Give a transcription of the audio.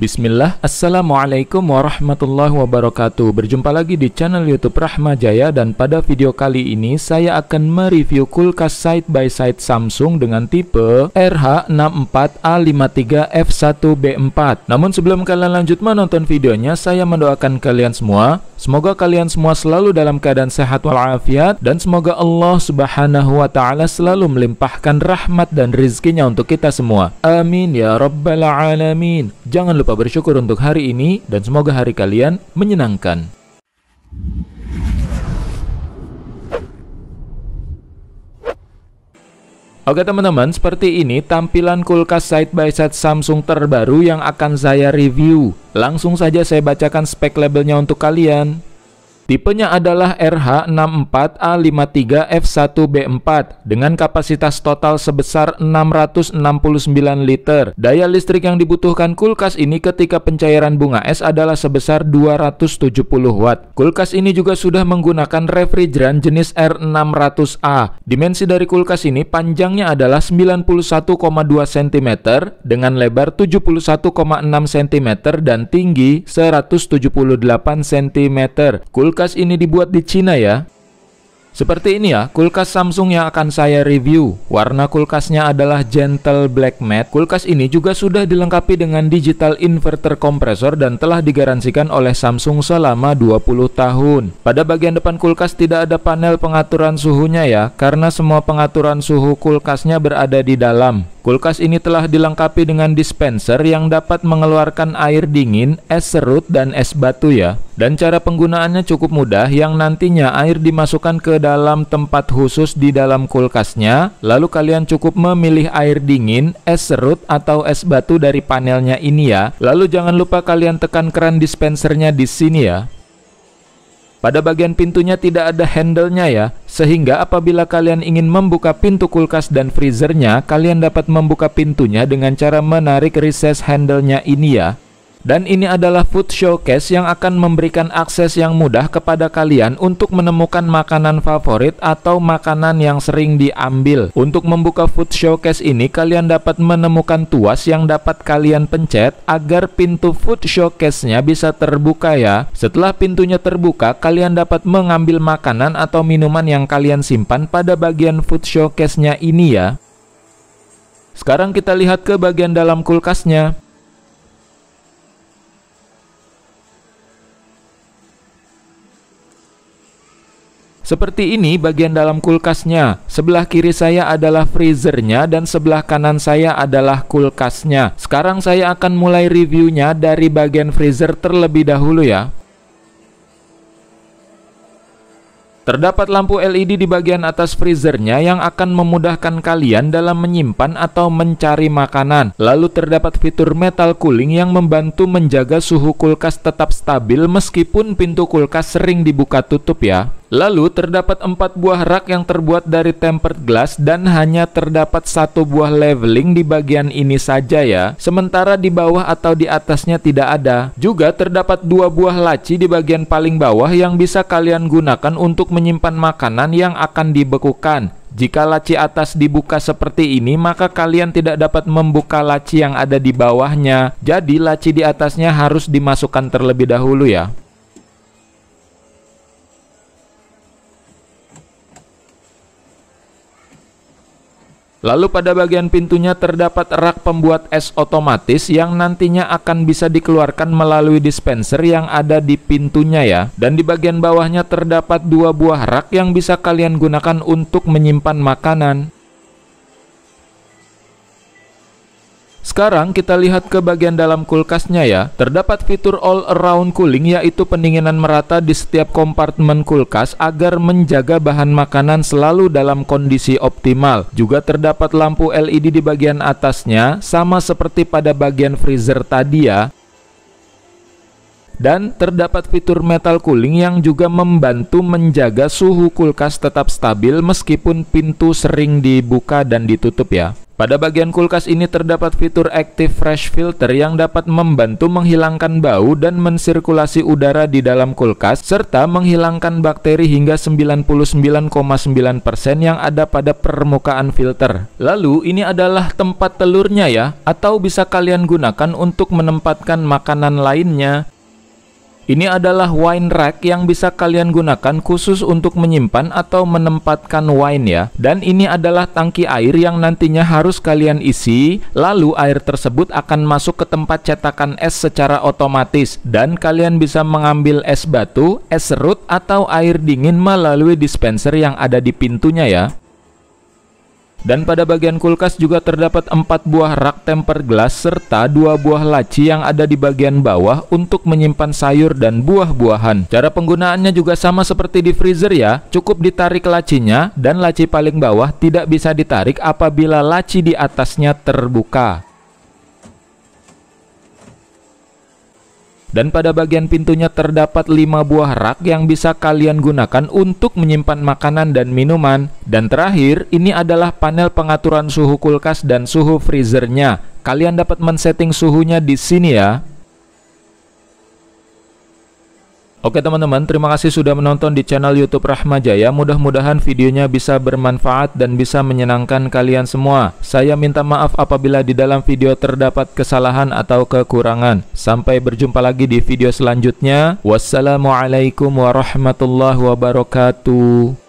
Bismillah, Assalamualaikum warahmatullahi wabarakatuh Berjumpa lagi di channel youtube Rahma Jaya Dan pada video kali ini saya akan mereview kulkas side by side Samsung Dengan tipe RH64A53F1B4 Namun sebelum kalian lanjut menonton videonya Saya mendoakan kalian semua Semoga kalian semua selalu dalam keadaan sehat walafiat Dan semoga Allah subhanahu wa ta'ala selalu melimpahkan rahmat dan rizkinya untuk kita semua Amin ya rabbal alamin Jangan lupa Bapak bersyukur untuk hari ini dan semoga hari kalian menyenangkan. Oke teman-teman, seperti ini tampilan kulkas side by side Samsung terbaru yang akan saya review. Langsung saja saya bacakan spek labelnya untuk kalian. Tipenya adalah RH64A53F1B4 dengan kapasitas total sebesar 669 liter. Daya listrik yang dibutuhkan kulkas ini ketika pencairan bunga es adalah sebesar 270 watt. Kulkas ini juga sudah menggunakan refrigeran jenis R600A. Dimensi dari kulkas ini panjangnya adalah 91,2 cm dengan lebar 71,6 cm dan tinggi 178 cm. Kulkas kulkas ini dibuat di Cina ya. Seperti ini ya, kulkas Samsung yang akan saya review. Warna kulkasnya adalah Gentle Black Matte. Kulkas ini juga sudah dilengkapi dengan digital inverter kompresor dan telah digaransikan oleh Samsung selama 20 tahun. Pada bagian depan kulkas tidak ada panel pengaturan suhunya ya, karena semua pengaturan suhu kulkasnya berada di dalam. Kulkas ini telah dilengkapi dengan dispenser yang dapat mengeluarkan air dingin, es serut, dan es batu ya. Dan cara penggunaannya cukup mudah yang nantinya air dimasukkan ke dalam tempat khusus di dalam kulkasnya. Lalu kalian cukup memilih air dingin, es serut, atau es batu dari panelnya ini ya. Lalu jangan lupa kalian tekan keran dispensernya di sini ya. Pada bagian pintunya tidak ada handle-nya ya, sehingga apabila kalian ingin membuka pintu kulkas dan freezernya, kalian dapat membuka pintunya dengan cara menarik recess handle-nya ini ya. Dan ini adalah food showcase yang akan memberikan akses yang mudah kepada kalian untuk menemukan makanan favorit atau makanan yang sering diambil. Untuk membuka food showcase ini, kalian dapat menemukan tuas yang dapat kalian pencet agar pintu food showcase-nya bisa terbuka ya. Setelah pintunya terbuka, kalian dapat mengambil makanan atau minuman yang kalian simpan pada bagian food showcase-nya ini ya. Sekarang kita lihat ke bagian dalam kulkasnya. Seperti ini bagian dalam kulkasnya. Sebelah kiri saya adalah freezernya dan sebelah kanan saya adalah kulkasnya. Sekarang saya akan mulai reviewnya dari bagian freezer terlebih dahulu ya. Terdapat lampu LED di bagian atas freezernya yang akan memudahkan kalian dalam menyimpan atau mencari makanan. Lalu terdapat fitur metal cooling yang membantu menjaga suhu kulkas tetap stabil meskipun pintu kulkas sering dibuka tutup ya. Lalu terdapat empat buah rak yang terbuat dari tempered glass dan hanya terdapat satu buah leveling di bagian ini saja ya, sementara di bawah atau di atasnya tidak ada. Juga terdapat dua buah laci di bagian paling bawah yang bisa kalian gunakan untuk menyimpan makanan yang akan dibekukan. Jika laci atas dibuka seperti ini, maka kalian tidak dapat membuka laci yang ada di bawahnya. Jadi, laci di atasnya harus dimasukkan terlebih dahulu, ya. Lalu pada bagian pintunya terdapat rak pembuat es otomatis yang nantinya akan bisa dikeluarkan melalui dispenser yang ada di pintunya ya. Dan di bagian bawahnya terdapat dua buah rak yang bisa kalian gunakan untuk menyimpan makanan. Sekarang kita lihat ke bagian dalam kulkasnya ya. Terdapat fitur all around cooling yaitu pendinginan merata di setiap kompartemen kulkas agar menjaga bahan makanan selalu dalam kondisi optimal. Juga terdapat lampu LED di bagian atasnya sama seperti pada bagian freezer tadi ya dan terdapat fitur metal cooling yang juga membantu menjaga suhu kulkas tetap stabil meskipun pintu sering dibuka dan ditutup ya. Pada bagian kulkas ini terdapat fitur Active Fresh Filter yang dapat membantu menghilangkan bau dan mensirkulasi udara di dalam kulkas serta menghilangkan bakteri hingga 99,9% yang ada pada permukaan filter. Lalu ini adalah tempat telurnya ya atau bisa kalian gunakan untuk menempatkan makanan lainnya ini adalah wine rack yang bisa kalian gunakan khusus untuk menyimpan atau menempatkan wine ya. Dan ini adalah tangki air yang nantinya harus kalian isi, lalu air tersebut akan masuk ke tempat cetakan es secara otomatis. Dan kalian bisa mengambil es batu, es serut, atau air dingin melalui dispenser yang ada di pintunya ya. Dan pada bagian kulkas juga terdapat empat buah rak temper gelas serta dua buah laci yang ada di bagian bawah untuk menyimpan sayur dan buah-buahan. Cara penggunaannya juga sama seperti di freezer ya, cukup ditarik lacinya dan laci paling bawah tidak bisa ditarik apabila laci di atasnya terbuka. Dan pada bagian pintunya terdapat 5 buah rak yang bisa kalian gunakan untuk menyimpan makanan dan minuman. Dan terakhir, ini adalah panel pengaturan suhu kulkas dan suhu freezernya. Kalian dapat men-setting suhunya di sini ya. Oke teman-teman, terima kasih sudah menonton di channel YouTube Rahma Jaya. Mudah-mudahan videonya bisa bermanfaat dan bisa menyenangkan kalian semua. Saya minta maaf apabila di dalam video terdapat kesalahan atau kekurangan. Sampai berjumpa lagi di video selanjutnya. Wassalamualaikum warahmatullahi wabarakatuh.